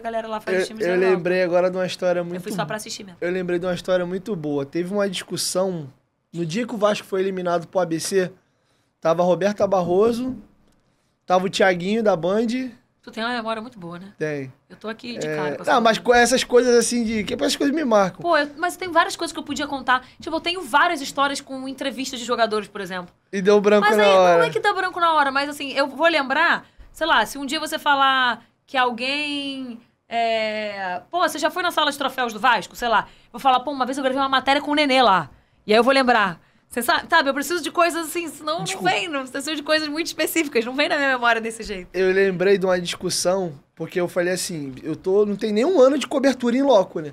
a galera lá faz eu, os times Eu lembrei agora de uma história muito... Eu fui só pra assistir mesmo. Eu lembrei de uma história muito boa. Teve uma discussão... No dia que o Vasco foi eliminado pro ABC, tava Roberta Barroso, tava o Thiaguinho da Band... Tu tem uma memória muito boa, né? Tem. Eu tô aqui de é... cara. Não, mas com essas coisas assim de. Que essas coisas me marcam. Pô, eu... mas tem várias coisas que eu podia contar. Tipo, eu tenho várias histórias com entrevistas de jogadores, por exemplo. E deu branco mas na aí, hora. Mas não é que deu branco na hora, mas assim, eu vou lembrar, sei lá, se um dia você falar que alguém. É... Pô, você já foi na sala de troféus do Vasco? Sei lá. Vou falar, pô, uma vez eu gravei uma matéria com o Nenê lá. E aí eu vou lembrar. Você sabe, sabe, eu preciso de coisas assim, senão Desculpa. não vem. Não, preciso de coisas muito específicas, não vem na minha memória desse jeito. Eu lembrei de uma discussão, porque eu falei assim, eu tô. Não tem nenhum ano de cobertura em loco, né?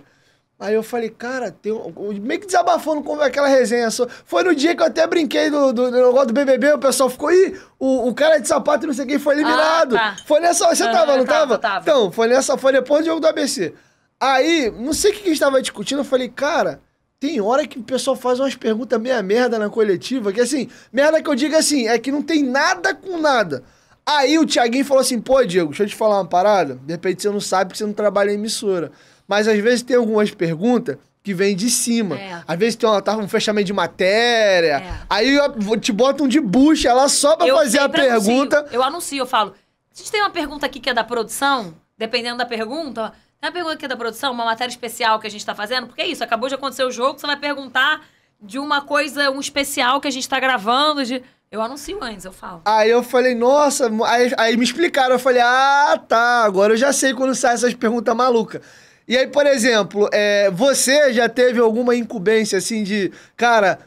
Aí eu falei, cara, tem um, meio que desabafando com aquela resenha. Foi no dia que eu até brinquei do, do, do negócio do BBB, o pessoal ficou, aí o, o cara de sapato não sei quem foi eliminado. Ah, tá. Foi nessa. Você tava, não tava? tava? Então, foi nessa. Foi depois do jogo do ABC. Aí, não sei o que a gente tava discutindo, eu falei, cara, tem hora que o pessoal faz umas perguntas meia merda na coletiva, que assim, merda que eu digo assim, é que não tem nada com nada. Aí o Thiaguinho falou assim, pô, Diego, deixa eu te falar uma parada. De repente você não sabe porque você não trabalha em emissora. Mas às vezes tem algumas perguntas que vem de cima. É. Às vezes tem uma, tá, um fechamento de matéria. É. Aí te botam de bucha lá só pra eu, fazer a pergunta. Anuncio, eu anuncio, eu falo. a gente tem uma pergunta aqui que é da produção? Dependendo da pergunta. Tem uma pergunta aqui da produção, uma matéria especial que a gente tá fazendo? Porque é isso, acabou de acontecer o jogo, você vai perguntar de uma coisa, um especial que a gente tá gravando. De... Eu anuncio antes, eu falo. Aí eu falei, nossa, aí, aí me explicaram. Eu falei, ah, tá, agora eu já sei quando sai essas perguntas malucas. E aí, por exemplo, é, você já teve alguma incumbência assim de, cara,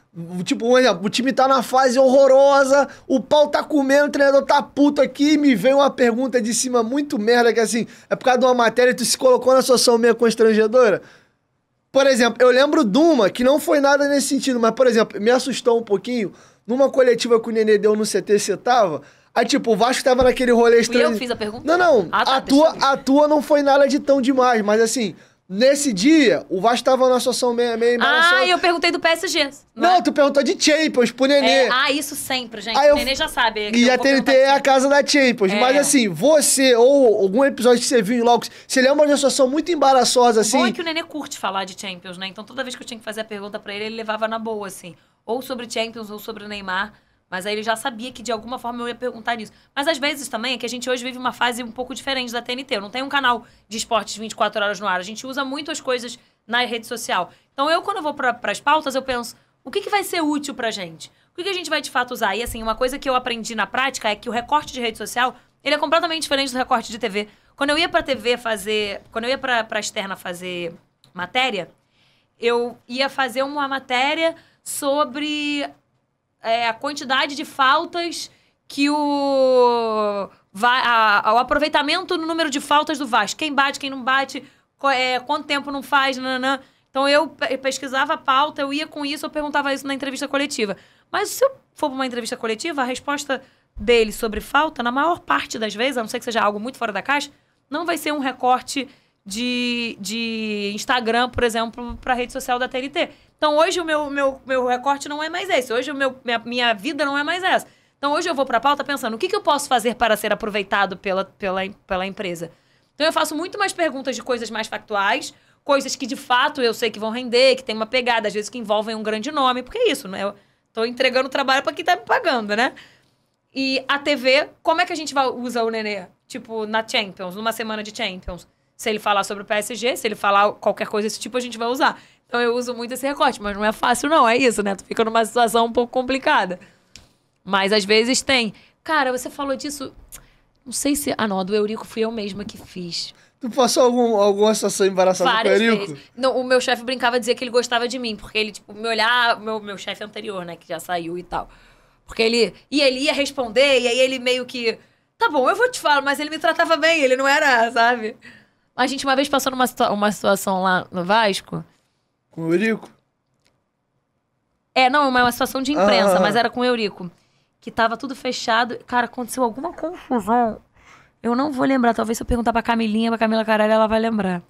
tipo, um exemplo, o time tá na fase horrorosa, o pau tá comendo, o treinador tá puto aqui, e me vem uma pergunta de cima muito merda, que assim, é por causa de uma matéria e tu se colocou na situação meio constrangedora? Por exemplo, eu lembro de uma que não foi nada nesse sentido, mas, por exemplo, me assustou um pouquinho. Numa coletiva que o Nenê deu no CT, você tava? Aí, tipo, o Vasco tava naquele rolê estranho. E eu fiz a pergunta? Não, não. Ah, tá, a, tua, a tua não foi nada de tão demais, mas assim, Nesse dia, o Vasco tava numa situação meio, meio Ah, e eu perguntei do PSG. Não, é? não tu perguntou de Champions pro Nenê. É, ah, isso sempre, gente. Aí o eu... Nenê já sabe. E a TNT é a casa da Champions. É. Mas assim, você ou algum episódio que você viu em Locos, você lembra de uma situação muito embaraçosa, assim? O é que o Nenê curte falar de Champions, né? Então toda vez que eu tinha que fazer a pergunta para ele, ele levava na boa, assim. Ou sobre Champions, ou sobre o Neymar. Mas aí ele já sabia que de alguma forma eu ia perguntar nisso. Mas às vezes também é que a gente hoje vive uma fase um pouco diferente da TNT. Eu não tem um canal de esportes 24 horas no ar. A gente usa muito as coisas na rede social. Então eu, quando eu vou para as pautas, eu penso: o que, que vai ser útil pra gente? O que, que a gente vai de fato usar? E assim, uma coisa que eu aprendi na prática é que o recorte de rede social ele é completamente diferente do recorte de TV. Quando eu ia pra TV fazer. Quando eu ia para pra externa fazer matéria, eu ia fazer uma matéria sobre é, a quantidade de faltas que o. o aproveitamento no número de faltas do Vasco. Quem bate, quem não bate, é, quanto tempo não faz, nananã. Então eu pesquisava a pauta, eu ia com isso, eu perguntava isso na entrevista coletiva. Mas se eu for para uma entrevista coletiva, a resposta dele sobre falta, na maior parte das vezes, a não ser que seja algo muito fora da caixa, não vai ser um recorte de, de Instagram, por exemplo, para a rede social da TNT. Então hoje o meu, meu, meu recorte não é mais esse. Hoje o meu, minha, minha vida não é mais essa. Então hoje eu vou para a pauta pensando o que, que eu posso fazer para ser aproveitado pela, pela, pela empresa. Então eu faço muito mais perguntas de coisas mais factuais, coisas que de fato eu sei que vão render, que tem uma pegada, às vezes que envolvem um grande nome, porque é isso, né? Eu entregando trabalho para quem está me pagando, né? E a TV, como é que a gente usa o Nenê? Tipo, na Champions, numa semana de Champions. Se ele falar sobre o PSG, se ele falar qualquer coisa desse tipo, a gente vai usar. Então eu uso muito esse recorte, mas não é fácil, não. É isso, né? Tu fica numa situação um pouco complicada. Mas às vezes tem. Cara, você falou disso. Não sei se. Ah, não, a do Eurico fui eu mesma que fiz. Tu passou algum, alguma situação embaraçada com o Eurico? Vezes. Não, o meu chefe brincava dizer que ele gostava de mim, porque ele, tipo, me olhava. Meu, meu chefe anterior, né, que já saiu e tal. Porque ele. E ele ia responder, e aí ele meio que. Tá bom, eu vou te falar, mas ele me tratava bem, ele não era, sabe? A gente uma vez passou numa situa uma situação lá no Vasco. Com o Eurico? É, não, é uma, é uma situação de imprensa, ah. mas era com o Eurico. Que tava tudo fechado. Cara, aconteceu alguma confusão. Eu não vou lembrar. Talvez se eu perguntar pra Camilinha, pra Camila Caralho, ela vai lembrar.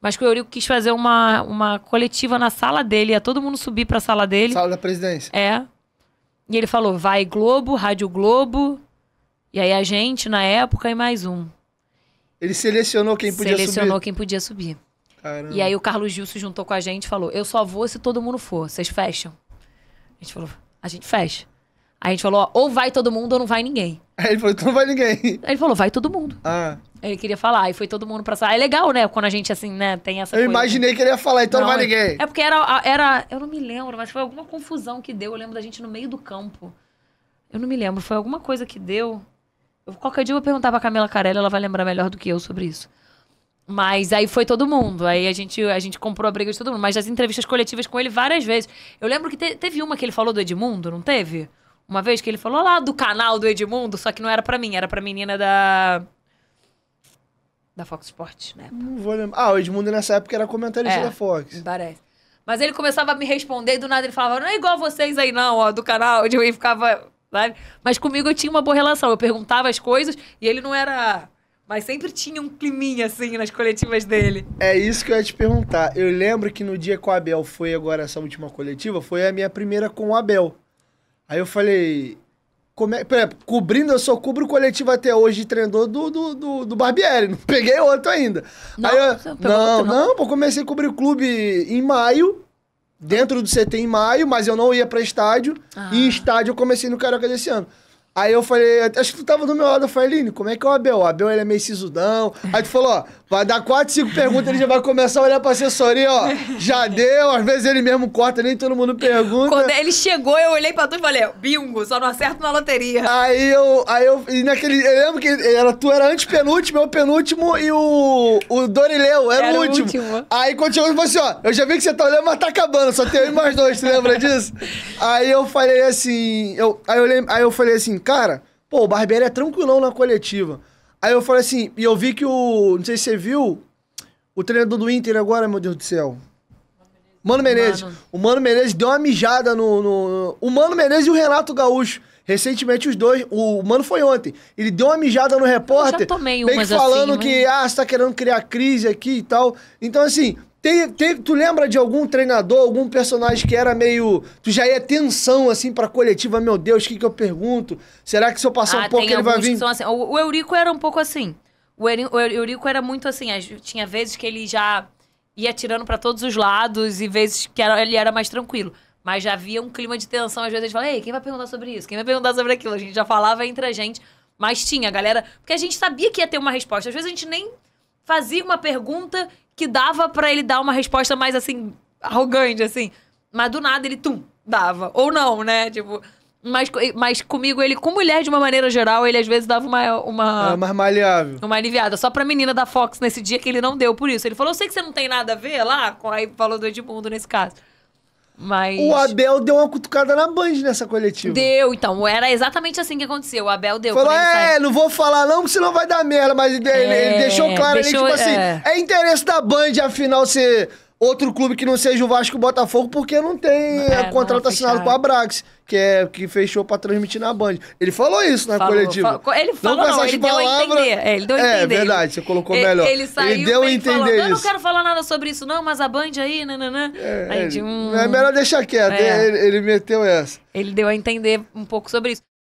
Mas que o Eurico quis fazer uma, uma coletiva na sala dele. Ia todo mundo subir pra sala dele. Sala da presidência. É. E ele falou, vai Globo, Rádio Globo. E aí a gente, na época, e mais um. Ele selecionou quem podia selecionou subir? Selecionou quem podia subir. Caramba. E aí o Carlos Gil se juntou com a gente e falou: Eu só vou se todo mundo for, vocês fecham. A gente falou: A gente fecha. a gente falou: Ou vai todo mundo ou não vai ninguém. Aí ele falou: Então não vai ninguém. Aí ele falou: Vai todo mundo. Ah. Ele queria falar, e foi todo mundo pra sala. É legal, né? Quando a gente, assim, né, tem essa. Eu coisa, imaginei que ele ia falar, então não, não vai é ninguém. É porque era, era. Eu não me lembro, mas foi alguma confusão que deu. Eu lembro da gente no meio do campo. Eu não me lembro, foi alguma coisa que deu. Qualquer dia eu vou perguntar pra Camila Carelli, ela vai lembrar melhor do que eu sobre isso. Mas aí foi todo mundo. Aí a gente, a gente comprou a briga de todo mundo. Mas as entrevistas coletivas com ele várias vezes. Eu lembro que te, teve uma que ele falou do Edmundo, não teve? Uma vez que ele falou lá do canal do Edmundo, só que não era pra mim, era pra menina da. Da Fox Sports, né? Não vou lembrar. Ah, o Edmundo nessa época era comentarista é, da Fox. Parece. Mas ele começava a me responder e do nada ele falava: Não é igual vocês aí, não, ó, do canal. E ficava Sabe? Mas comigo eu tinha uma boa relação. Eu perguntava as coisas e ele não era. Mas sempre tinha um climinha assim nas coletivas dele. É isso que eu ia te perguntar. Eu lembro que no dia que o Abel foi agora essa última coletiva, foi a minha primeira com o Abel. Aí eu falei. Como é, por exemplo, cobrindo, eu só cubro coletivo até hoje de treinador do, do, do, do Barbieri. Não peguei outro ainda. Tá tá não, eu, não, não, não, pô, comecei a cobrir o clube em maio dentro do CT em maio, mas eu não ia para estádio. Ah. E estádio eu comecei no Carioca desse ano. Aí eu falei, acho que tu tava do meu lado, eu falei, Lini, como é que é o Abel? O Abel ele é meio sisudão. Aí tu falou, ó, vai dar quatro, cinco perguntas, ele já vai começar a olhar pra assessoria, ó. Já deu, às vezes ele mesmo corta, nem todo mundo pergunta. Quando ele chegou, eu olhei pra tu e falei, bingo, só não acerto na loteria. Aí eu, aí eu, e naquele, eu lembro que era, tu era antepenúltimo, eu penúltimo e o, o Dorileu era, era o último. último. Aí quando chegou, ele falou assim, ó, eu já vi que você tá olhando, mas tá acabando, só tem eu e mais dois, tu lembra disso? aí eu falei assim, eu, aí, eu, aí eu falei assim, cara, pô, o Barbieri é tranquilão na coletiva. Aí eu falei assim, e eu vi que o. Não sei se você viu, o treinador do Inter agora, meu Deus do céu. Mano Menezes. Mano. O Mano Menezes deu uma mijada no, no, O Mano Menezes e o Renato Gaúcho. Recentemente, os dois. O Mano foi ontem. Ele deu uma mijada no repórter. Eu já tomei umas meio que assim, falando assim, né? mas... que, ah, você tá querendo criar crise aqui e tal. Então, assim, Teve, teve, tu lembra de algum treinador, algum personagem que era meio. Tu já ia é tensão, assim, pra coletiva, meu Deus, o que, que eu pergunto? Será que se eu passar ah, um pouco ele vai vir? Assim. O, o Eurico era um pouco assim. O Eurico era muito assim. Tinha vezes que ele já ia tirando para todos os lados e vezes que era, ele era mais tranquilo. Mas já havia um clima de tensão. Às vezes a gente fala, ei, quem vai perguntar sobre isso? Quem vai perguntar sobre aquilo? A gente já falava entre a gente. Mas tinha, galera. Porque a gente sabia que ia ter uma resposta. Às vezes a gente nem fazia uma pergunta que dava para ele dar uma resposta mais assim, arrogante, assim. Mas do nada ele, tum, dava. Ou não, né? Tipo. Mas, mas comigo, ele, com mulher de uma maneira geral, ele às vezes dava uma. Uma é mais maleável. Uma aliviada. Só pra menina da Fox nesse dia que ele não deu por isso. Ele falou: sei que você não tem nada a ver lá. Aí falou do Edmundo nesse caso. Mas... O Abel deu uma cutucada na Band nessa coletiva. Deu, então. Era exatamente assim que aconteceu. O Abel deu. Falou, é, sai... não vou falar não, porque senão vai dar merda. Mas ele, é, ele deixou claro deixou, ali, tipo assim, é... assim, é interesse da Band, afinal, você... Se outro clube que não seja o Vasco o Botafogo, porque não tem é, é contrato assinado com a Brax, que, é, que fechou pra transmitir na Band. Ele falou isso na né, falou, coletiva. ele falou, não, não ele deu a entender. É, ele deu a é, entender. É, verdade, você colocou ele, melhor. Ele, saiu ele deu a entender falou, isso. Eu não quero falar nada sobre isso não, mas a Band aí, nananã. É, aí, de, é melhor deixar quieto, é. ele, ele meteu essa. Ele deu a entender um pouco sobre isso.